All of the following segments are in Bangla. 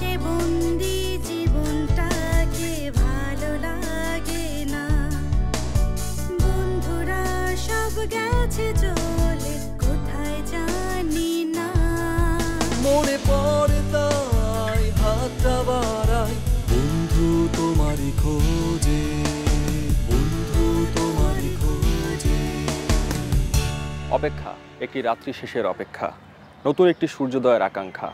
ভালো লাগে না বন্ধুরা সব চলে কোথায় জানি না মনে অপেক্ষা একটি রাত্রি শেষের অপেক্ষা নতুন একটি সূর্যোদয়ের আকাঙ্ক্ষা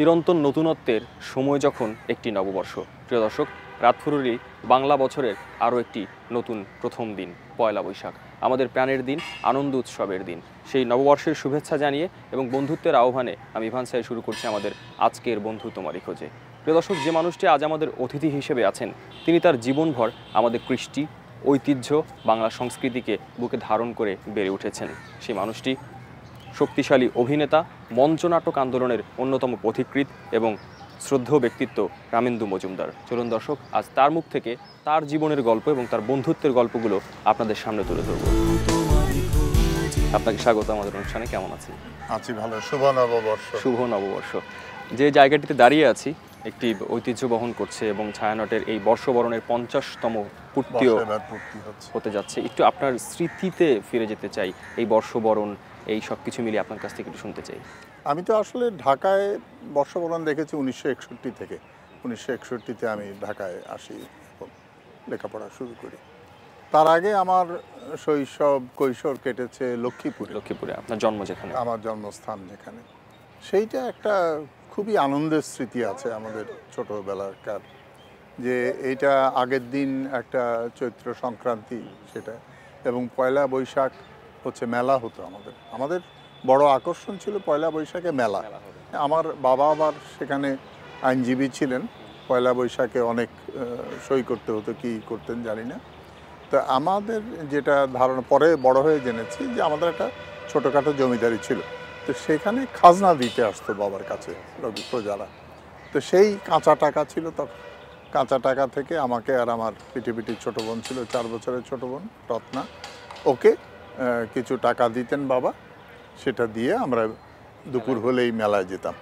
চিরন্তন নতুনত্বের সময় যখন একটি নববর্ষ প্রিয় দর্শক রাতফুরুরি বাংলা বছরের আরও একটি নতুন প্রথম দিন পয়লা বৈশাখ আমাদের প্রাণের দিন আনন্দ উৎসবের দিন সেই নববর্ষের শুভেচ্ছা জানিয়ে এবং বন্ধুত্বের আহ্বানে আমি ইভান সাহেব শুরু করছি আমাদের আজকের বন্ধু তোমারই খোঁজে প্রিয় দর্শক যে মানুষটি আজ আমাদের অতিথি হিসেবে আছেন তিনি তার জীবনভর আমাদের কৃষ্টি ঐতিহ্য বাংলা সংস্কৃতিকে বুকে ধারণ করে বেড়ে উঠেছেন সেই মানুষটি শক্তিশালী অভিনেতা মঞ্চনাটক আন্দোলনের অন্যতম পথিকৃৎ এবং শ্রদ্ধ ব্যক্তিত্ব রামেন্দু মজুমদার চলুন দর্শক আজ তার মুখ থেকে তার জীবনের গল্প এবং তার বন্ধুত্বের গল্পগুলো আপনাদের সামনে তুলে ধরব আপনাকে স্বাগত আমাদের অনুষ্ঠানে কেমন আছেন আছি ভালো শুভ নববর্ষ শুভ নববর্ষ যে জায়গাটিতে দাঁড়িয়ে আছি একটি ঐতিহ্য বহন করছে এবং ছায়ানটের এই বর্ষবরণের পঞ্চাশতম পূর্তিও হতে যাচ্ছে একটু আপনার স্মৃতিতে ফিরে যেতে চাই এই বর্ষবরণ এই সব কিছু মিলিয়ে আপনার কাছ থেকে একটু শুনতে চাই আমি তো আসলে ঢাকায় বর্ষবরণ দেখেছি উনিশশো একষট্টি থেকে উনিশশো একষট্টিতে আমি ঢাকায় আসি লেখাপড়া শুরু করি তার আগে আমার শৈশব কৈশোর কেটেছে লক্ষ্মীপুরে লক্ষ্মীপুরে আপনার জন্ম যেখানে আমার জন্মস্থান যেখানে সেইটা একটা খুবই আনন্দের স্মৃতি আছে আমাদের ছোটোবেলাকার যে এইটা আগের দিন একটা চৈত্র সংক্রান্তি সেটা এবং পয়লা বৈশাখ হচ্ছে মেলা হতো আমাদের আমাদের বড় আকর্ষণ ছিল পয়লা বৈশাখে মেলা আমার বাবা আবার সেখানে আইনজীবী ছিলেন পয়লা বৈশাখে অনেক সই করতে হতো কি করতেন জানি না তো আমাদের যেটা ধারণা পরে বড় হয়ে জেনেছি যে আমাদের একটা ছোটোখাটো জমিদারি ছিল তো সেখানে খাজনা দিতে আসতো বাবার কাছে রবি প্রজারা তো সেই কাঁচা টাকা ছিল তখন কাঁচা টাকা থেকে আমাকে আর আমার পিটি পিটি ছোটো বোন ছিল চার বছরের ছোটো বোন রত্না ওকে কিছু টাকা দিতেন বাবা সেটা দিয়ে আমরা দুপুর হলেই মেলায় যেতাম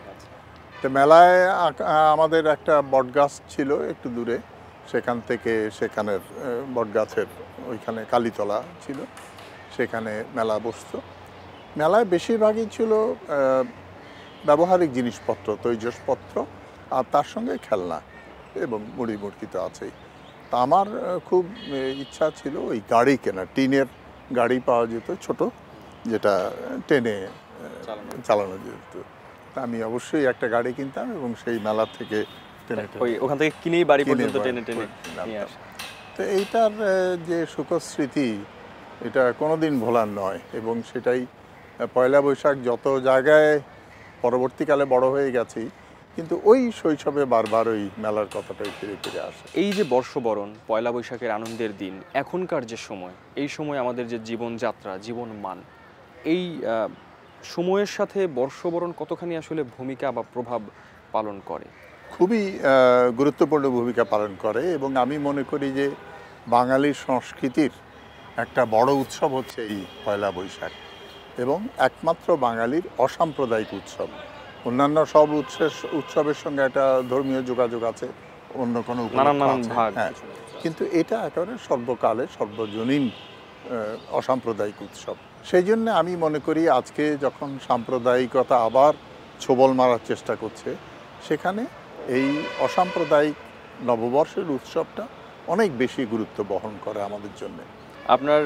তো মেলায় আমাদের একটা বটগাছ ছিল একটু দূরে সেখান থেকে সেখানের বটগাছের ওইখানে কালীতলা ছিল সেখানে মেলা বসত মেলায় বেশিরভাগই ছিল ব্যবহারিক জিনিসপত্র তৈজসপত্র আর তার সঙ্গে খেলনা এবং মুড়ি মুড়কি তো আছেই তা আমার খুব ইচ্ছা ছিল ওই গাড়ি কেনা টিনের গাড়ি পাওয়া যেত ছোট যেটা টেনে চালানো যেত আমি অবশ্যই একটা গাড়ি কিনতাম এবং সেই মেলা থেকে ওখান থেকে কিনেই বাড়ি পর্যন্ত টেনে টেনে তো এইটার যে সুখস্মৃতি এটা কোনোদিন ভোলার নয় এবং সেটাই পয়লা বৈশাখ যত জায়গায় পরবর্তীকালে বড় হয়ে গেছি কিন্তু ওই শৈশবে বারবার ওই মেলার কথাটাই ফিরে ফিরে আসে এই যে বর্ষবরণ পয়লা বৈশাখের আনন্দের দিন এখনকার যে সময় এই সময় আমাদের যে জীবনযাত্রা জীবন মান এই সময়ের সাথে বর্ষবরণ কতখানি আসলে ভূমিকা বা প্রভাব পালন করে খুবই গুরুত্বপূর্ণ ভূমিকা পালন করে এবং আমি মনে করি যে বাঙালি সংস্কৃতির একটা বড় উৎসব হচ্ছে এই পয়লা বৈশাখ এবং একমাত্র বাঙালির অসাম্প্রদায়িক উৎসব অন্যান্য সব উৎসের উৎসবের সঙ্গে একটা ধর্মীয় যোগাযোগ আছে অন্য কোনো হ্যাঁ কিন্তু এটা একেবারে সর্বকালে সর্বজনীন অসাম্প্রদায়িক উৎসব সেই জন্য আমি মনে করি আজকে যখন সাম্প্রদায়িকতা আবার ছোবল মারার চেষ্টা করছে সেখানে এই অসাম্প্রদায়িক নববর্ষের উৎসবটা অনেক বেশি গুরুত্ব বহন করে আমাদের জন্য আপনার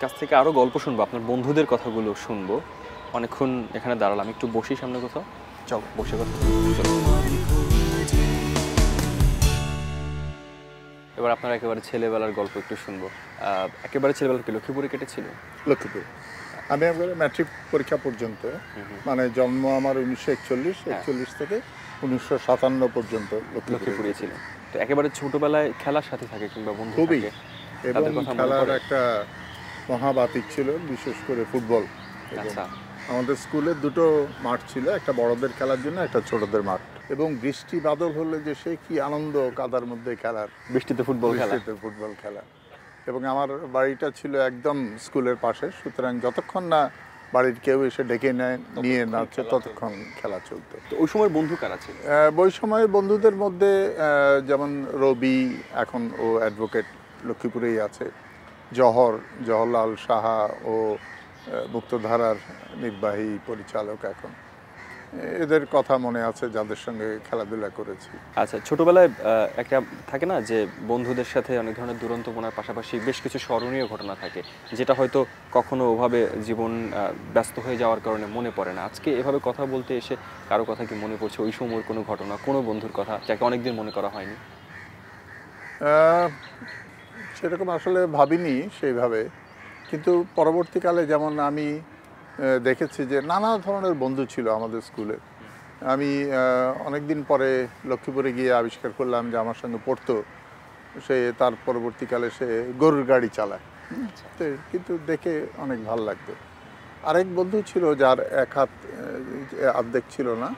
কাছ থেকে আরও গল্প শুনবো আপনার বন্ধুদের কথাগুলো শুনবো অনেকক্ষণ এখানে দাঁড়ালাম একটু বসি সামনে কোথাও চল বসে কথা এবার আপনার একেবারে ছেলেবেলার গল্প একটু শুনবো একেবারে ছেলেবেলা কি লক্ষ্মীপুরে কেটেছিল লক্ষ্মীপুর আমি একবারে ম্যাট্রিক পরীক্ষা পর্যন্ত মানে জন্ম আমার উনিশশো একচল্লিশ হ্যাঁ। একচল্লিশ থেকে উনিশশো সাতান্ন পর্যন্ত লক্ষ্মীপুরে ছিল তো একেবারে ছোটবেলায় খেলার সাথে থাকে কিংবা বন্ধু খুবই এবং খেলার একটা মহাবাতিক ছিল বিশেষ করে ফুটবল আচ্ছা আমাদের স্কুলে দুটো মাঠ ছিল একটা বড়দের খেলার জন্য একটা ছোটদের মাঠ এবং বৃষ্টি বাদল হলে যে সে কি আনন্দ কাদার মধ্যে খেলার বৃষ্টিতে ফুটবল বৃষ্টিতে ফুটবল খেলা এবং আমার বাড়িটা ছিল একদম স্কুলের পাশে সুতরাং যতক্ষণ না বাড়ির কেউ এসে ডেকে নেয় নিয়ে নাচছে ততক্ষণ খেলা চলতো ওই সময় বন্ধু কারা ছিল ওই সময় বন্ধুদের মধ্যে যেমন রবি এখন ও অ্যাডভোকেট লক্ষ্মীপুরেই আছে জহর জওহরলাল সাহা ও মুক্তধারার নির্বাহী পরিচালক এখন এদের কথা মনে আছে যাদের সঙ্গে খেলাধুলা করেছি আচ্ছা ছোটবেলায় একটা থাকে না যে বন্ধুদের সাথে অনেক ধরনের দুরন্ত দুরন্তপনার পাশাপাশি বেশ কিছু স্মরণীয় ঘটনা থাকে যেটা হয়তো কখনো ওভাবে জীবন ব্যস্ত হয়ে যাওয়ার কারণে মনে পড়ে না আজকে এভাবে কথা বলতে এসে কারো কথা কি মনে পড়ছে ওই সময়ের কোনো ঘটনা কোনো বন্ধুর কথা যাকে অনেকদিন মনে করা হয়নি সেরকম আসলে ভাবিনি সেইভাবে কিন্তু পরবর্তীকালে যেমন আমি দেখেছি যে নানা ধরনের বন্ধু ছিল আমাদের স্কুলে আমি অনেক দিন পরে লক্ষ্মীপুরে গিয়ে আবিষ্কার করলাম যে আমার সঙ্গে পড়তো সে তার পরবর্তীকালে সে গরুর গাড়ি চালায় আচ্ছা। তো কিন্তু দেখে অনেক ভাল লাগতো আরেক বন্ধু ছিল যার এক হাত আর্ধেক ছিল না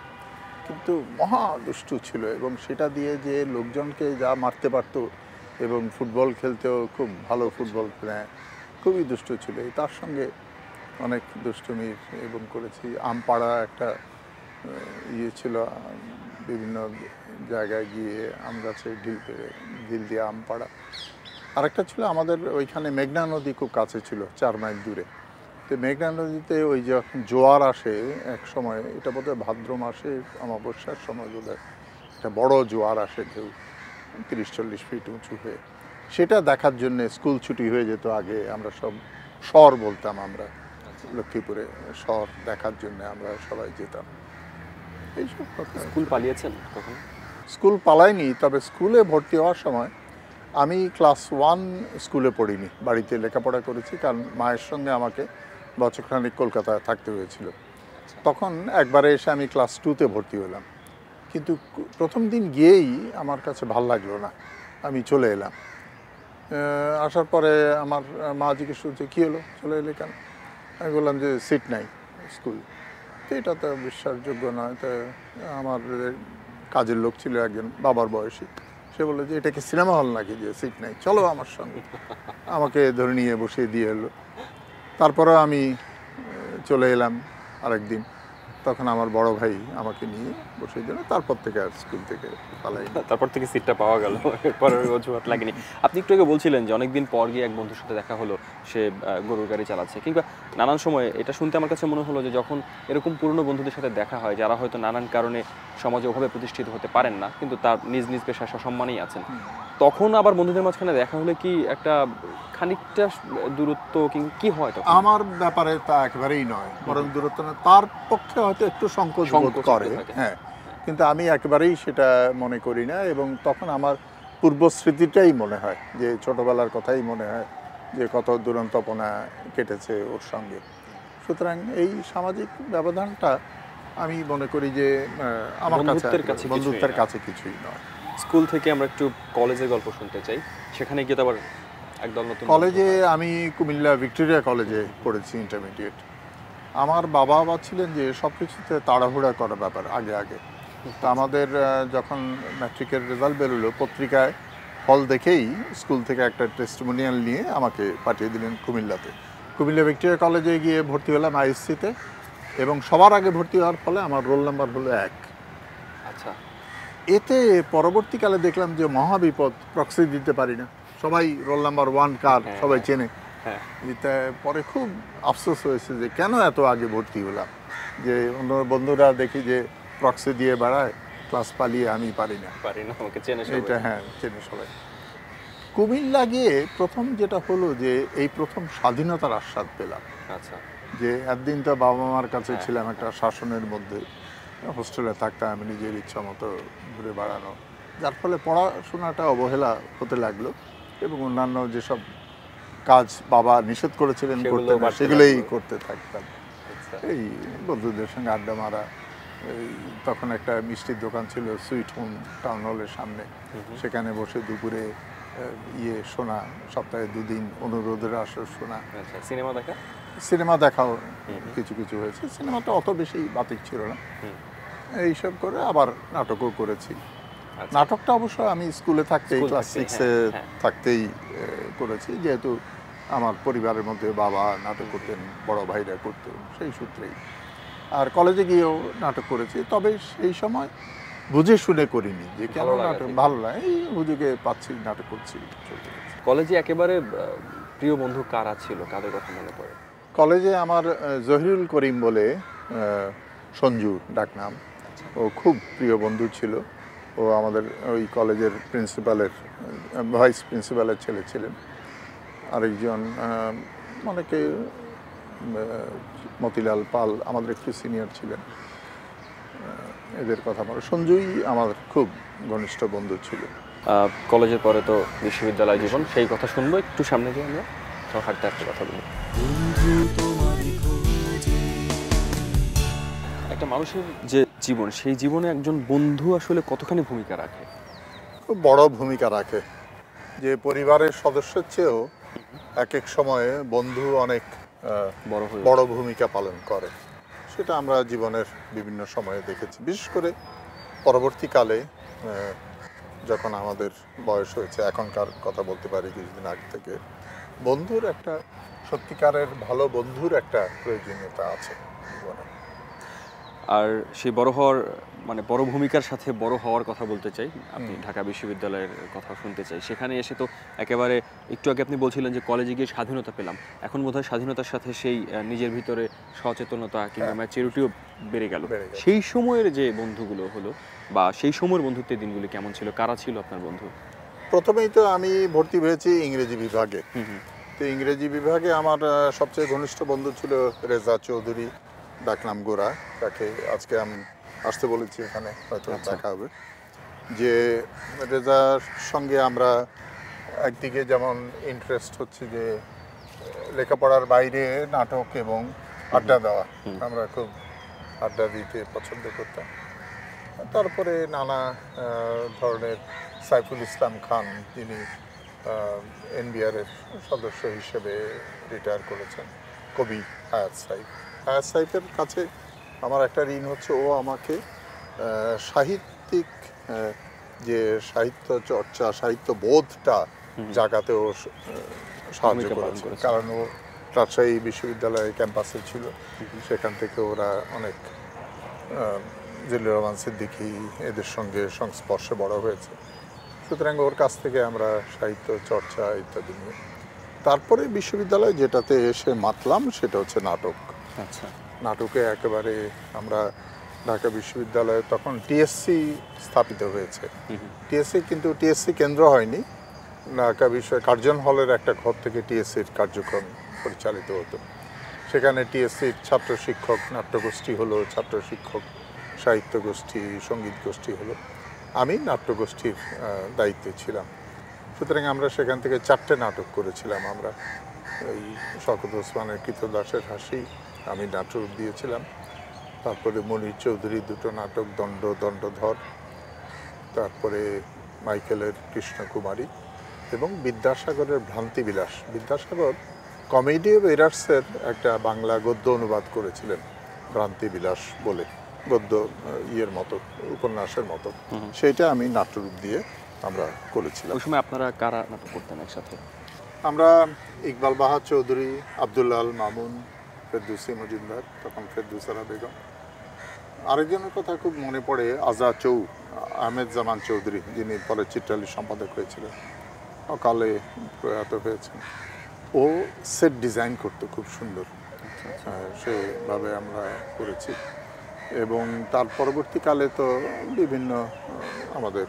কিন্তু মহা দুষ্টু ছিল এবং সেটা দিয়ে যে লোকজনকে যা মারতে পারতো এবং ফুটবল খেলতেও খুব ভালো ফুটবল প্লেয়ার আচ্ছা। হ্যাঁ, খুবই দুষ্ট ছিল তার সঙ্গে অনেক দুষ্টমির এবং করেছি আমপাড়া একটা ইয়ে ছিল বিভিন্ন জায়গায় গিয়ে আম গাছে ঢিল ঢিল দিয়ে আম পাড়া আরেকটা ছিল আমাদের ওইখানে মেঘনা নদী খুব কাছে ছিল চার মাইল দূরে তো মেঘনা নদীতে ওই যখন জোয়ার আসে এক সময় এটা বোধহয় ভাদ্র মাসে অমাবস্যার সময় বোধ একটা বড় জোয়ার আসে ঢেউ তিরিশ চল্লিশ ফিট উঁচু হয়ে সেটা দেখার জন্য স্কুল ছুটি হয়ে যেত আগে আমরা সব শহর বলতাম আমরা লক্ষ্মীপুরে শহর দেখার জন্য আমরা সবাই যেতাম এইসব স্কুল পালিয়েছেন তখন স্কুল পালাইনি তবে স্কুলে ভর্তি হওয়ার সময় আমি ক্লাস ওয়ান স্কুলে পড়িনি বাড়িতে লেখাপড়া করেছি কারণ মায়ের সঙ্গে আমাকে বছরখানিক কলকাতায় থাকতে হয়েছিল তখন একবারে এসে আমি ক্লাস টুতে ভর্তি হলাম কিন্তু প্রথম দিন গিয়েই আমার কাছে ভাল লাগলো না আমি চলে এলাম আসার পরে আমার মা জিজ্ঞেস করছে কী হলো চলে এলে কেন আমি বললাম যে সিট নাই স্কুল এটা তো বিশ্বাসযোগ্য নয় তো আমার কাজের লোক ছিল একজন বাবার বয়সী সে বললো যে এটাকে সিনেমা হল নাকি যে সিট নাই চলো আমার সঙ্গে আমাকে ধরে নিয়ে বসিয়ে দিয়ে এলো তারপরে আমি চলে এলাম আরেকদিন তখন আমার বড় ভাই আমাকে নিয়ে বসে দিল তারপর থেকে আর স্কুল থেকে পালাই তারপর থেকে সিটটা পাওয়া গেল এরপর অজুহাত লাগেনি আপনি একটু আগে বলছিলেন যে অনেকদিন পর গিয়ে এক বন্ধুর সাথে দেখা হলো সে গরুর গাড়ি চালাচ্ছে কিংবা নানান সময় এটা শুনতে আমার কাছে মনে হলো যে যখন এরকম পুরনো বন্ধুদের সাথে দেখা হয় যারা হয়তো নানান কারণে সমাজে ওভাবে প্রতিষ্ঠিত হতে পারেন না কিন্তু তার নিজ নিজ পেশায় সসম্মানেই আছেন তখন আবার বন্ধুদের মাঝখানে দেখা হলে কি একটা খানিকটা দূরত্ব কিংবা কি হয় তো আমার ব্যাপারে তা একেবারেই নয় বরং দূরত্ব না তার পক্ষে হয়তো একটু সংকোচ করে হ্যাঁ কিন্তু আমি একবারেই সেটা মনে করি না এবং তখন আমার পূর্বস্মৃতিটাই মনে হয় যে ছোটবেলার কথাই মনে হয় যে কত দুরন্তপনা কেটেছে ওর সঙ্গে সুতরাং এই সামাজিক ব্যবধানটা আমি মনে করি যে আমার কাছে বন্ধুত্বের কাছে কিছুই নয় স্কুল থেকে আমরা একটু কলেজের গল্প শুনতে চাই সেখানে গিয়ে তো আবার একদল নতুন কলেজে আমি কুমিল্লা ভিক্টোরিয়া কলেজে পড়েছি ইন্টারমিডিয়েট আমার বাবা বাবা ছিলেন যে সব কিছুতে তাড়াহুড়া করার ব্যাপার আগে আগে তো আমাদের যখন ম্যাট্রিকের রেজাল্ট বেরোলো পত্রিকায় ফল দেখেই স্কুল থেকে একটা টেস্টমোনিয়াল নিয়ে আমাকে পাঠিয়ে দিলেন কুমিল্লাতে কুমিল্লা ভিক্টোরিয়া কলেজে গিয়ে ভর্তি হলাম আইএসসিতে এবং সবার আগে ভর্তি হওয়ার ফলে আমার রোল নাম্বার হলো এক আচ্ছা এতে পরবর্তীকালে দেখলাম যে মহাবিপদ প্রক্সি দিতে পারি না সবাই রোল নাম্বার ওয়ান কার হ্যাঁ, সবাই হ্যাঁ, চেনে হ্যাঁ। পরে খুব আফসোস হয়েছে যে কেন এত আগে ভর্তি হলাম যে অন্য বন্ধুরা দেখি যে প্রক্সি দিয়ে বেড়ায় ক্লাস পালিয়ে আমি পারি না পারি না আমাকে চেনে সবাই এটা হ্যাঁ চেনে সবাই কুমিল্লা গিয়ে প্রথম যেটা হলো যে এই প্রথম স্বাধীনতার আস্বাদ পেলাম আচ্ছা যে একদিন তো বাবা মার কাছে হ্যাঁ। ছিলাম একটা শাসনের মধ্যে হোস্টেলে থাকতাম আমি নিজের ইচ্ছা মতো ঘুরে বেড়ানো যার ফলে পড়াশোনাটা অবহেলা হতে লাগলো এবং অন্যান্য যেসব কাজ বাবা নিষেধ করেছিলেন করতে সেগুলোই করতে থাকতাম আচ্ছা। এই বন্ধুদের সঙ্গে আড্ডা মারা তখন একটা মিষ্টির দোকান ছিল সুইট হোম টাউন হলের সামনে সেখানে বসে দুপুরে ইয়ে শোনা সপ্তাহে দুদিন অনুরোধের আসর শোনা আচ্ছা, সিনেমা দেখা সিনেমা দেখাও কিছু কিছু হয়েছে সিনেমাটা অত বেশি বাতিক ছিল না এইসব করে আবার নাটকও করেছি আচ্ছা। নাটকটা অবশ্য আমি স্কুলে থাকতেই ক্লাস সিক্সে থাকতেই হ্যাঁ, হ্যাঁ। করেছি যেহেতু আমার পরিবারের মধ্যে বাবা নাটক করতেন বড় ভাইরা করতেন সেই সূত্রেই আর কলেজে গিয়েও নাটক করেছি তবে সেই সময় বুঝে শুনে করিনি যে কেন নাটক ভালো লাগে এই বুঝে পাচ্ছি নাটক করছি কলেজে একেবারে প্রিয় বন্ধু কারা ছিল কাদের কথা মনে পড়ে কলেজে আমার জহিরুল করিম বলে সঞ্জু ডাকনাম আচ্ছা। ও খুব প্রিয় বন্ধু ছিল ও আমাদের ওই কলেজের প্রিন্সিপালের ভাইস প্রিন্সিপালের ছেলে ছিলেন আরেকজন অনেকে মতিলাল পাল আমাদের একটু সিনিয়র ছিলেন এদের কথা মনে সঞ্জয়ই আমার খুব ঘনিষ্ঠ বন্ধু ছিল কলেজের পরে তো বিশ্ববিদ্যালয় জীবন সেই কথা শুনবো একটু সামনে গিয়ে আমরা হাঁটতে একটা কথা বলবো একটা মানুষের যে জীবন সেই জীবনে একজন বন্ধু আসলে কতখানি ভূমিকা রাখে খুব বড় ভূমিকা রাখে যে পরিবারের সদস্যের চেয়েও এক এক সময়ে বন্ধু অনেক বড় ভূমিকা পালন করে সেটা আমরা জীবনের বিভিন্ন সময়ে দেখেছি বিশেষ করে পরবর্তীকালে যখন আমাদের বয়স হয়েছে এখনকার কথা বলতে পারি কিছুদিন আগে থেকে বন্ধুর একটা সত্যিকারের ভালো বন্ধুর একটা প্রয়োজনীয়তা আছে জীবনে আর সেই বড় হওয়ার মানে বড় ভূমিকার সাথে বড় হওয়ার কথা বলতে চাই আপনি ঢাকা বিশ্ববিদ্যালয়ের কথা শুনতে চাই সেখানে এসে তো একেবারে একটু আগে আপনি বলছিলেন যে কলেজে গিয়ে স্বাধীনতা পেলাম এখন বোধহয় স্বাধীনতার সাথে সেই নিজের ভিতরে সচেতনতা কিংবা ম্যাচুরিটিও বেড়ে গেল সেই সময়ের যে বন্ধুগুলো হলো বা সেই সময়ের বন্ধুত্বের দিনগুলো কেমন ছিল কারা ছিল আপনার বন্ধু প্রথমেই তো আমি ভর্তি হয়েছি ইংরেজি বিভাগে তো ইংরেজি বিভাগে আমার সবচেয়ে ঘনিষ্ঠ বন্ধু ছিল রেজা চৌধুরী ডাকলাম গোরা তাকে আজকে আমি আসতে বলেছি এখানে হয়তো আচ্ছা। দেখা হবে যে রেজার সঙ্গে আমরা একদিকে যেমন ইন্টারেস্ট হচ্ছে যে লেখাপড়ার বাইরে নাটক এবং আড্ডা দেওয়া আমরা খুব আড্ডা দিতে পছন্দ করতাম তারপরে নানা ধরনের সাইফুল ইসলাম খান তিনি এনবিআরের সদস্য হিসেবে রিটায়ার করেছেন কবি হায়াত সাইফ হায়াত সাইফের কাছে আমার একটা ঋণ হচ্ছে ও আমাকে সাহিত্যিক যে সাহিত্য চর্চা সাহিত্য বোধটা জাগাতে ও সাহায্য করেছে কারণ ও রাজশাহী বিশ্ববিদ্যালয়ের ক্যাম্পাসে ছিল সেখান থেকে ওরা অনেক জিল্লুর রহমান সিদ্দিকি এদের সঙ্গে সংস্পর্শে বড় হয়েছে সুতরাং ওর কাছ থেকে আমরা সাহিত্য চর্চা ইত্যাদি নিয়ে তারপরে বিশ্ববিদ্যালয়ে যেটাতে এসে মাতলাম সেটা হচ্ছে নাটক আচ্ছা নাটকে একেবারে আমরা ঢাকা বিশ্ববিদ্যালয়ে তখন টিএসসি স্থাপিত হয়েছে টিএসসি কিন্তু টিএসসি কেন্দ্র হয়নি ঢাকা বিশ্ব কার্জন হলের একটা ঘর থেকে টিএসসির কার্যক্রম পরিচালিত হতো সেখানে টিএসসির ছাত্র শিক্ষক নাট্যগোষ্ঠী হলো ছাত্র শিক্ষক সাহিত্য গোষ্ঠী সঙ্গীত গোষ্ঠী হলো আমি নাট্যগোষ্ঠীর দায়িত্বে ছিলাম সুতরাং আমরা সেখান থেকে চারটে নাটক করেছিলাম আমরা এই শকত ওসমানের কৃতদাসের হাসি আমি নাটক দিয়েছিলাম তারপরে মনির চৌধুরী দুটো নাটক দণ্ড দণ্ডধর তারপরে মাইকেলের কৃষ্ণকুমারী এবং বিদ্যাসাগরের ভ্রান্তিবিলাস বিদ্যাসাগর কমেডি অব এরার্সের একটা বাংলা গদ্য অনুবাদ করেছিলেন ভ্রান্তিবিলাস বলে গদ্য ইয়ের মতো উপন্যাসের মতো সেটা আমি নাট্যরূপ দিয়ে আমরা করেছিলাম ওই সময় আপনারা কারা নাটক করতেন একসাথে আমরা ইকবাল বাহার চৌধুরী আবদুল্লাল মামুন ফেরদুসি মজুমদার তখন ফেরদুসারা বেগম আরেকজনের কথা খুব মনে পড়ে আজা চৌ আহমেদ জামান চৌধুরী যিনি পরে চিত্রালি সম্পাদক হয়েছিলেন অকালে প্রয়াত হয়েছেন ও সেট ডিজাইন করতো খুব সুন্দর আচ্ছা, আচ্ছা। হ্যাঁ, সেভাবে আমরা করেছি এবং তার পরবর্তীকালে তো বিভিন্ন আমাদের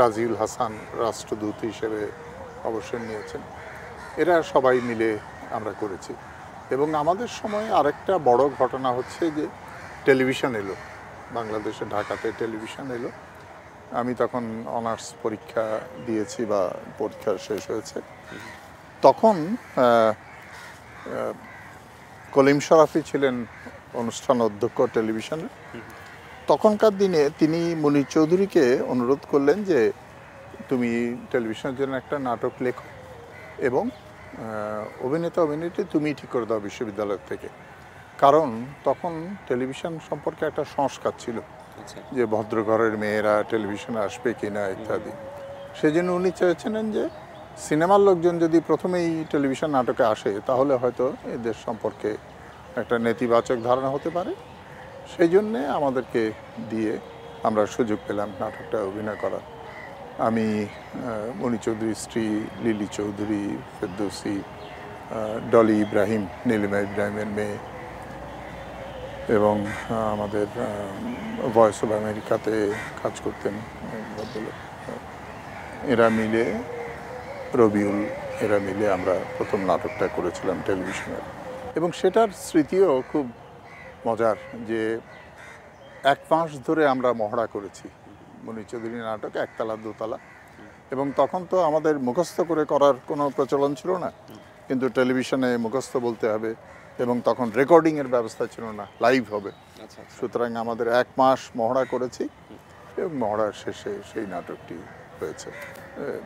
রাজিউল হাসান রাষ্ট্রদূত হিসেবে অবসর নিয়েছেন এরা সবাই মিলে আমরা করেছি এবং আমাদের সময়ে আরেকটা বড় ঘটনা হচ্ছে যে টেলিভিশন এলো বাংলাদেশে ঢাকাতে টেলিভিশন এলো আমি তখন অনার্স পরীক্ষা দিয়েছি বা পরীক্ষা শেষ হয়েছে তখন কলিম শরাফি ছিলেন অনুষ্ঠান অধ্যক্ষ টেলিভিশনে তখনকার দিনে তিনি মুনির চৌধুরীকে অনুরোধ করলেন যে তুমি টেলিভিশনের জন্য একটা নাটক লেখো এবং অভিনেতা অভিনেত্রী তুমি ঠিক করে দাও বিশ্ববিদ্যালয় থেকে কারণ তখন টেলিভিশন সম্পর্কে একটা সংস্কার ছিল আচ্ছা। যে ভদ্রঘরের মেয়েরা টেলিভিশনে আসবে কি না ইত্যাদি সেই জন্য উনি চেয়েছিলেন যে সিনেমার লোকজন যদি প্রথমেই টেলিভিশন নাটকে আসে তাহলে হয়তো এদের সম্পর্কে একটা নেতিবাচক ধারণা হতে পারে সেই জন্যে আমাদেরকে দিয়ে আমরা সুযোগ পেলাম নাটকটা অভিনয় করার আমি মণি চৌধুরীর স্ত্রী লিলি চৌধুরী ফেরদৌসি ডলি ইব্রাহিম নীলিমা ইব্রাহিমের মেয়ে এবং আমাদের ভয়েস অফ আমেরিকাতে কাজ করতেন এরা মিলে রবিউল এরা মিলে আমরা প্রথম নাটকটা করেছিলাম টেলিভিশনের এবং সেটার স্মৃতিও খুব মজার যে এক মাস ধরে আমরা মহড়া করেছি মনি চৌধুরী নাটক একতলা দোতলা এবং তখন তো আমাদের মুখস্থ করে করার কোনো প্রচলন ছিল না কিন্তু টেলিভিশনে মুখস্থ বলতে হবে এবং তখন রেকর্ডিংয়ের ব্যবস্থা ছিল না লাইভ হবে আচ্ছা, আচ্ছা। সুতরাং আমাদের এক মাস মহড়া করেছি এবং মহড়ার শেষে সেই নাটকটি হয়েছে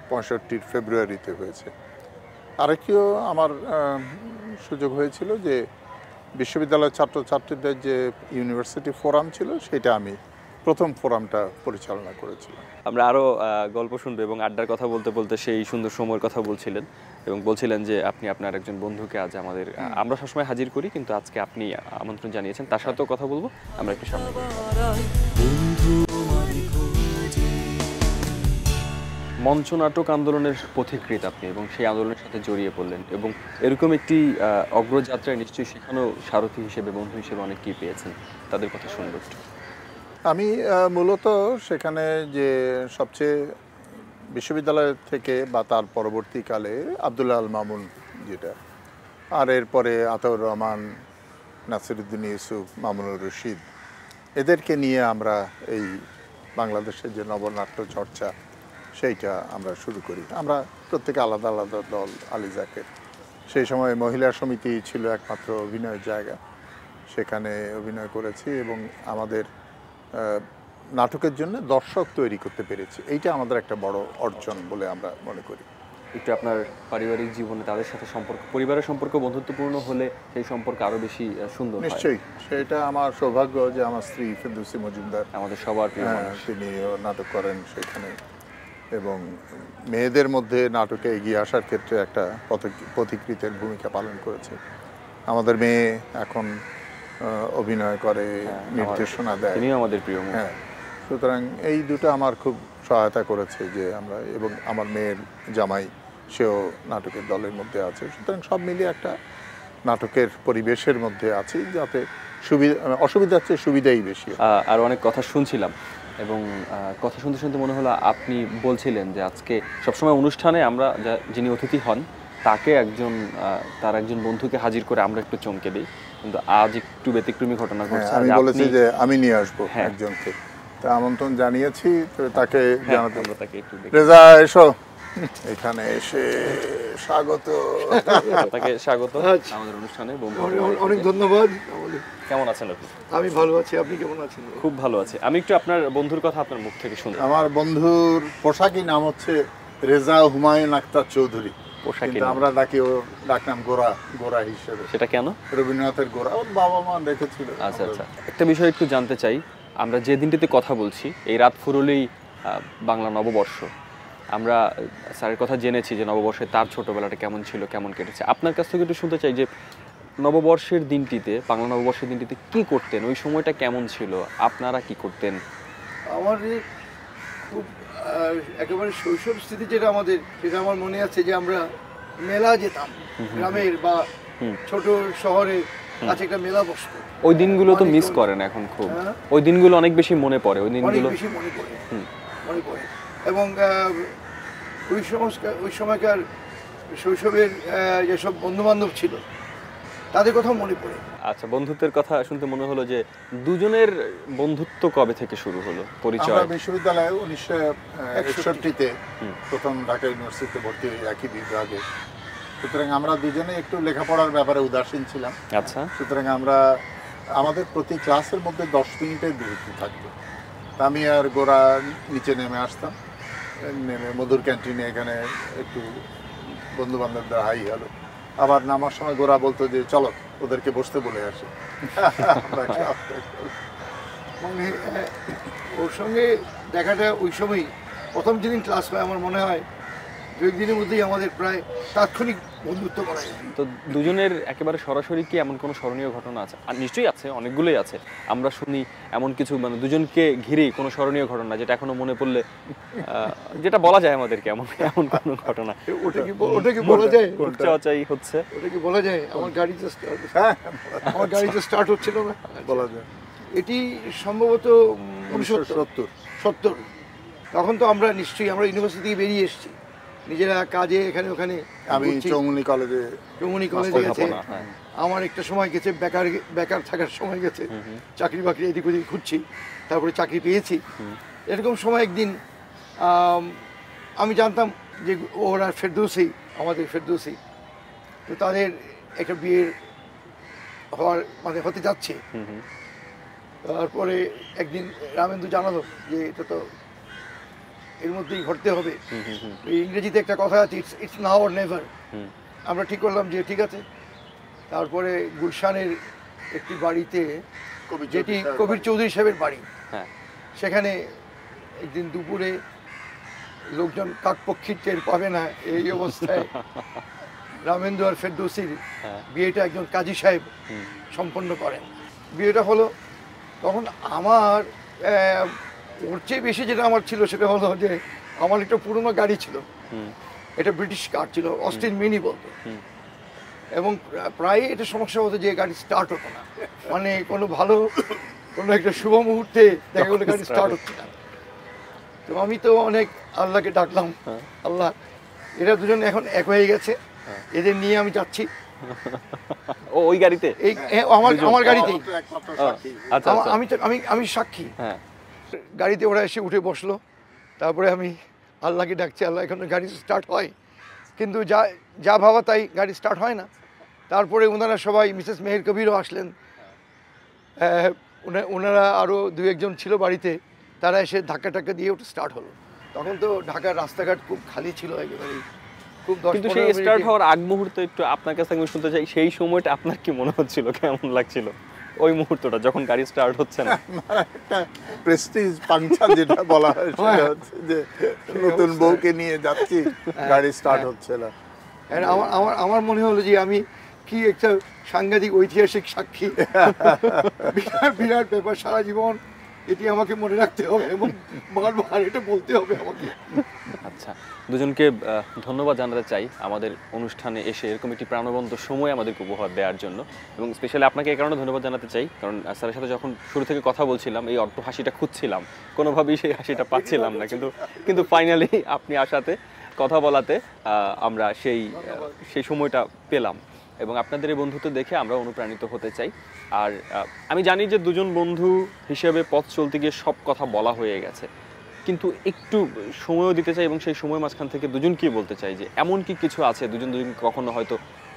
পঁয়ষট্টির ফেব্রুয়ারিতে হয়েছে আরেকটিও আমার সুযোগ হয়েছিল যে বিশ্ববিদ্যালয়ের ছাত্রছাত্রীদের যে ইউনিভার্সিটি ফোরাম ছিল সেটা আমি প্রথম ফোরামটা পরিচালনা করেছিলাম আমরা আরও গল্প শুনবো এবং আড্ডার কথা বলতে বলতে সেই সুন্দর সময়ের কথা বলছিলেন এবং বলছিলেন যে আপনি আপনার একজন বন্ধুকে আজ আমাদের আমরা সবসময় হাজির করি কিন্তু আজকে আপনি আমন্ত্রণ জানিয়েছেন তার সাথেও কথা বলবো আমরা একটু সামনে নাটক আন্দোলনের পথিকৃত আপনি এবং সেই আন্দোলনের সাথে জড়িয়ে পড়লেন এবং এরকম একটি অগ্রযাত্রায় নিশ্চয়ই সেখানেও সারথী হিসেবে বন্ধু হিসেবে কি পেয়েছেন তাদের কথা শুনবো একটু আমি মূলত সেখানে যে সবচেয়ে বিশ্ববিদ্যালয় থেকে বা তার পরবর্তীকালে আবদুল্লাহ আল মামুন যেটা আর এরপরে আতাউর রহমান নাসিরুদ্দিন ইউসুফ মামুনুর রশিদ এদেরকে নিয়ে আমরা এই বাংলাদেশের যে নবনাট্য চর্চা সেইটা আমরা শুরু করি আমরা প্রত্যেকে আলাদা আলাদা দল আলিজাকের সেই সময় মহিলা সমিতি ছিল একমাত্র অভিনয়ের জায়গা সেখানে অভিনয় করেছি এবং আমাদের নাটকের জন্য দর্শক তৈরি করতে পেরেছি এইটা আমাদের একটা বড় অর্জন বলে আমরা মনে করি একটু আপনার পারিবারিক জীবনে তাদের সাথে সম্পর্ক পরিবারের সম্পর্ক বন্ধুত্বপূর্ণ হলে সেই সম্পর্ক আরও বেশি সুন্দর নিশ্চয়ই সেটা আমার সৌভাগ্য যে আমার স্ত্রী ফেদুসি মজুমদার আমাদের সবার হ্যাঁ, তিনি নাটক করেন সেখানে এবং মেয়েদের মধ্যে নাটকে এগিয়ে আসার ক্ষেত্রে একটা প্রতিকৃতের ভূমিকা পালন করেছে আমাদের মেয়ে এখন অভিনয় করে হ্যাঁ, নির্দেশনা দেয় তিনিও আমাদের প্রিয় হ্যাঁ সুতরাং এই দুটো আমার খুব সহায়তা করেছে যে আমরা এবং আমার মেয়ের জামাই সেও নাটকের দলের মধ্যে আছে সুতরাং সব মিলিয়ে একটা নাটকের পরিবেশের মধ্যে আছি যাতে সুবিধা মানে অসুবিধার চেয়ে সুবিধাই বেশি আর অনেক কথা শুনছিলাম এবং কথা শুনতে শুনতে মনে হলো আপনি বলছিলেন যে আজকে সবসময় অনুষ্ঠানে আমরা যিনি অতিথি হন তাকে একজন তার একজন বন্ধুকে হাজির করে আমরা একটু চমকে দিই কিন্তু আজ একটু ব্যতিক্রমী ঘটনা হ্যাঁ, ঘটছে আমি বলেছি যে আমি নিয়ে আসবো হ্যাঁ। একজনকে তা আমন্ত্রণ জানিয়েছি তাকে হ্যাঁ, জানাতে তাকে একটু রেজা এসো এখানে এসে স্বাগত তাকে স্বাগত আচ্ছা। আমাদের অনুষ্ঠানে অনেক ধন্যবাদ কেমন আছেন আপনি আমি ভালো আছি আপনি কেমন আছেন খুব ভালো আছি আমি একটু আপনার বন্ধুর কথা আপনার মুখ থেকে শুনি আমার বন্ধুর পোশাকই নাম হচ্ছে রেজা হুমায়ুন আক্তার চৌধুরী পোশাকে আমরা ডাকি ওর ডাকনাম গোরা গোরা হিসেবে সেটা কেন রবীন্দ্রনাথের গোরা ওর বাবা মা দেখেছিল আচ্ছা আচ্ছা একটা বিষয় একটু জানতে চাই আমরা যে দিনটিতে কথা বলছি এই রাত ফুরলেই বাংলা নববর্ষ আমরা স্যারের কথা জেনেছি যে নববর্ষে তার ছোটোবেলাটা কেমন ছিল কেমন কেটেছে আপনার কাছ থেকে একটু শুনতে চাই যে নববর্ষের দিনটিতে বাংলা নববর্ষের দিনটিতে কি করতেন ওই সময়টা কেমন ছিল আপনারা কি করতেন আমার খুব একেবারে শৈশব স্মৃতি যেটা আমাদের সেটা আমার মনে আছে যে আমরা মেলা যেতাম গ্রামের বা ছোট শহরে আজ একটা মেলা বসতো ওই দিনগুলো তো মিস করেন এখন খুব হ্যাঁ। ওই দিনগুলো অনেক বেশি মনে পড়ে ওই দিনগুলো বেশি মনে পড়ে মনে পড়ে এবং ওই সংস্কার ওই সময়কার শৈশবের যেসব বন্ধুবান্ধব ছিল তাদের কথাও মনে পড়ে আচ্ছা বন্ধুত্বের কথা শুনতে মনে হলো যে দুজনের বন্ধুত্ব কবে থেকে শুরু হলো পরিচয় আমরা বিশ্ববিদ্যালয়ে উনিশশো একষট্টিতে প্রথম ঢাকা ইউনিভার্সিটিতে ভর্তি হই একই বিভাগে সুতরাং আমরা দুজনে একটু লেখাপড়ার ব্যাপারে উদাসীন ছিলাম আচ্ছা সুতরাং আমরা আমাদের প্রতি ক্লাসের মধ্যে দশ মিনিটের দূরত্ব থাকতো আমি আর গোড়া নিচে নেমে আসতাম নেমে মধুর ক্যান্টিনে এখানে একটু বন্ধু বান্ধবদের হাই হলো আবার নামার সময় গোরা বলতো যে চলো ওদেরকে বসতে বলে আসে মানে, ওর সঙ্গে দেখাটা ওই সময় প্রথম যেদিন ক্লাস হয় আমার মনে হয় দু একদিনের মধ্যেই আমাদের প্রায় তাৎক্ষণিক বন্ধুত্ব করা তো দুজনের একেবারে সরাসরি কি এমন কোনো স্মরণীয় ঘটনা আছে আর নিশ্চয়ই আছে অনেকগুলোই আছে আমরা শুনি এমন কিছু মানে দুজনকে ঘিরেই কোনো স্মরণীয় ঘটনা যেটা এখনো মনে পড়লে যেটা বলা যায় আমাদেরকে এমন এমন কোনো ঘটনা ওটা কি ওটা কি বলা যায় ওটা চাওয়াচাই হচ্ছে ওটা কি বলা যায় আমার গাড়ি যে স্টার্ট হ্যাঁ। আমার গাড়ি যে স্টার্ট হচ্ছিল না বলা যায় এটি সম্ভবত উনিশশো সত্তর সত্তর তখন তো আমরা নিশ্চয়ই আমরা ইউনিভার্সিটি থেকে বেরিয়ে এসেছি নিজেরা কাজে এখানে ওখানে আমি চৌমুনি কলেজে চৌমুনি কলেজে গেছে আমার একটা সময় গেছে বেকার বেকার থাকার সময় গেছে চাকরি বাকরি এদিক ওদিক খুঁজছি তারপরে চাকরি পেয়েছি এরকম সময় একদিন আমি জানতাম যে ওরা ফেরদৌসি আমাদের ফেরদৌসি তো তাদের একটা বিয়ের হওয়ার মানে হতে যাচ্ছে তারপরে একদিন রামেন্দু জানালো যে এটা তো এর মধ্যেই ঘটতে হবে ইংরেজিতে একটা কথা আছে it's it's now or never আমরা ঠিক করলাম যে ঠিক আছে তারপরে গুলশানের একটি বাড়িতে যেটি কবির চৌধুরী সাহেবের বাড়ি হ্যাঁ। সেখানে একদিন দুপুরে লোকজন কাকপক্ষী টের পাবে না এই অবস্থায় রামেন্দ্র আর ফেরদৌসির হ্যাঁ। বিয়েটা একজন কাজী সাহেব সম্পন্ন করেন বিয়েটা হলো তখন আমার ওর চেয়ে বেশি যেটা আমার ছিল সেটা হলো যে আমার একটা পুরনো গাড়ি ছিল এটা ব্রিটিশ কার ছিল অস্টিন মিনি বলতো এবং প্রায় এটা সমস্যা হতো যে গাড়ি স্টার্ট হতো না মানে কোনো ভালো কোনো একটা শুভ মুহূর্তে দেখা গেলো গাড়ি স্টার্ট হচ্ছে না তো আমি তো অনেক আল্লাহকে ডাকলাম হ্যাঁ। আল্লাহ এরা দুজন এখন এক হয়ে গেছে হ্যাঁ। এদের নিয়ে আমি যাচ্ছি ও ওই গাড়িতে এই আমার আমার গাড়িতেই আচ্ছা, আচ্ছা। আমি তো আমি আমি সাক্ষী হ্যাঁ গাড়িতে ওরা এসে উঠে বসলো তারপরে আমি আল্লাহকে ডাকছি আল্লাহ এখন গাড়ি স্টার্ট হয় কিন্তু যা যা ভাবা তাই গাড়ি স্টার্ট হয় না তারপরে ওনারা সবাই মিসেস মেহের কবিরও আসলেন ওনারা আরও দু একজন ছিল বাড়িতে তারা এসে ধাক্কা টাক্কা দিয়ে ওটা স্টার্ট হলো তখন তো ঢাকার রাস্তাঘাট খুব খালি ছিল একেবারেই খুব কিন্তু সেই স্টার্ট হওয়ার আগ মুহূর্তে একটু আপনার কাছে আমি শুনতে চাই সেই সময়টা আপনার কি মনে হচ্ছিল কেমন লাগছিল ওই মুহূর্তটা যখন গাড়ি স্টার্ট হচ্ছে না একটা প্রেস্টিজ পাংচার যেটা বলা হয় হ্যাঁ। হচ্ছে যে নতুন বউকে নিয়ে যাচ্ছি হ্যাঁ, গাড়ি স্টার্ট হ্যাঁ। হচ্ছে না আমার আমার আমার মনে হলো যে আমি কি একটা সাংঘাতিক ঐতিহাসিক সাক্ষী বিরাট বিরাট ব্যাপার সারা জীবন এটি আমাকে মনে রাখতে হবে এবং বারবার এটা বলতে হবে আমাকে আচ্ছা দুজনকে ধন্যবাদ জানাতে চাই আমাদের অনুষ্ঠানে এসে এরকম একটি প্রাণবন্ত সময় আমাদেরকে উপহার দেওয়ার জন্য এবং স্পেশালি আপনাকে এ কারণে ধন্যবাদ জানাতে চাই কারণ স্যারের সাথে যখন শুরু থেকে কথা বলছিলাম এই অর্থ হাসিটা খুঁজছিলাম কোনোভাবেই সেই হাসিটা পাচ্ছিলাম না কিন্তু কিন্তু ফাইনালি আপনি আসাতে কথা বলাতে আমরা সেই সেই সময়টা পেলাম এবং আপনাদের এই বন্ধুত্ব দেখে আমরা অনুপ্রাণিত হতে চাই আর আমি জানি যে দুজন বন্ধু হিসেবে পথ চলতে গিয়ে সব কথা বলা হয়ে গেছে কিন্তু একটু সময়ও দিতে চাই এবং সেই সময় মাঝখান থেকে দুজনকেই বলতে চাই যে এমন কি কিছু আছে দুজন দুজনকে কখনো হয়তো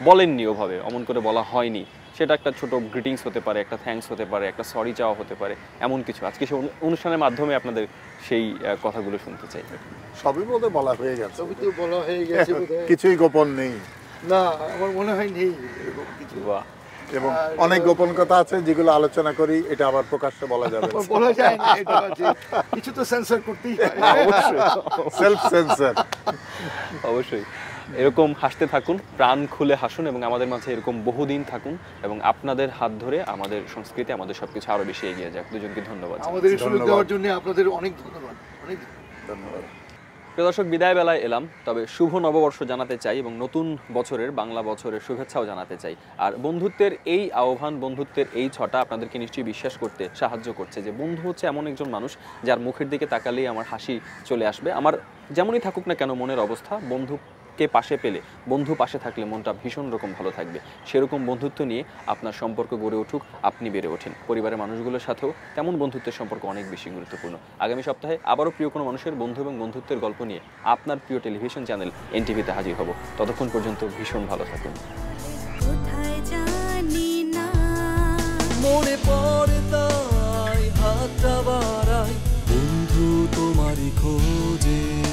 বলেননি ওভাবে অমন করে বলা হয়নি সেটা একটা ছোট গ্রিটিংস হতে পারে একটা থ্যাঙ্কস হতে পারে একটা সরি চাওয়া হতে পারে এমন কিছু আজকে সে অনুষ্ঠানের মাধ্যমে আপনাদের সেই কথাগুলো শুনতে চাই সবই বলতে বলা হয়ে গেছে বলা হয়ে গেছে কিছুই গোপন নেই না আমার মনে হয় নেই কিছু বাহ এবং অনেক গোপন কথা আছে যেগুলো আলোচনা করি এটা আবার প্রকাশ্য বলা যাবে কিছু তো সেন্সর করতেই অবশ্যই সেলফ সেন্সর অবশ্যই এরকম হাসতে থাকুন প্রাণ খুলে হাসুন এবং আমাদের মাঝে এরকম বহুদিন থাকুন এবং আপনাদের হাত ধরে আমাদের সংস্কৃতি আমাদের সবকিছু আরো বেশি এগিয়ে যাক দুজনকে ধন্যবাদ আমাদের সুযোগ দেওয়ার জন্য আপনাদের অনেক ধন্যবাদ অনেক ধন্যবাদ প্রদর্শক বিদায় বেলায় এলাম তবে শুভ নববর্ষ জানাতে চাই এবং নতুন বছরের বাংলা বছরের শুভেচ্ছাও জানাতে চাই আর বন্ধুত্বের এই আহ্বান বন্ধুত্বের এই ছটা আপনাদেরকে নিশ্চয়ই বিশ্বাস করতে সাহায্য করছে যে বন্ধু হচ্ছে এমন একজন মানুষ যার মুখের দিকে তাকালেই আমার হাসি চলে আসবে আমার যেমনই থাকুক না কেন মনের অবস্থা বন্ধু কে পাশে পেলে বন্ধু পাশে থাকলে মনটা ভীষণ রকম ভালো থাকবে সেরকম বন্ধুত্ব নিয়ে আপনার সম্পর্ক গড়ে উঠুক আপনি বেড়ে ওঠেন পরিবারের মানুষগুলোর সাথেও তেমন বন্ধুত্বের সম্পর্ক অনেক বেশি গুরুত্বপূর্ণ আগামী সপ্তাহে আবারও প্রিয় কোনো মানুষের বন্ধু এবং বন্ধুত্বের গল্প নিয়ে আপনার প্রিয় টেলিভিশন চ্যানেল এনটিভিতে হাজির হব ততক্ষণ পর্যন্ত ভীষণ ভালো থাকুন মনে বন্ধু খোঁজে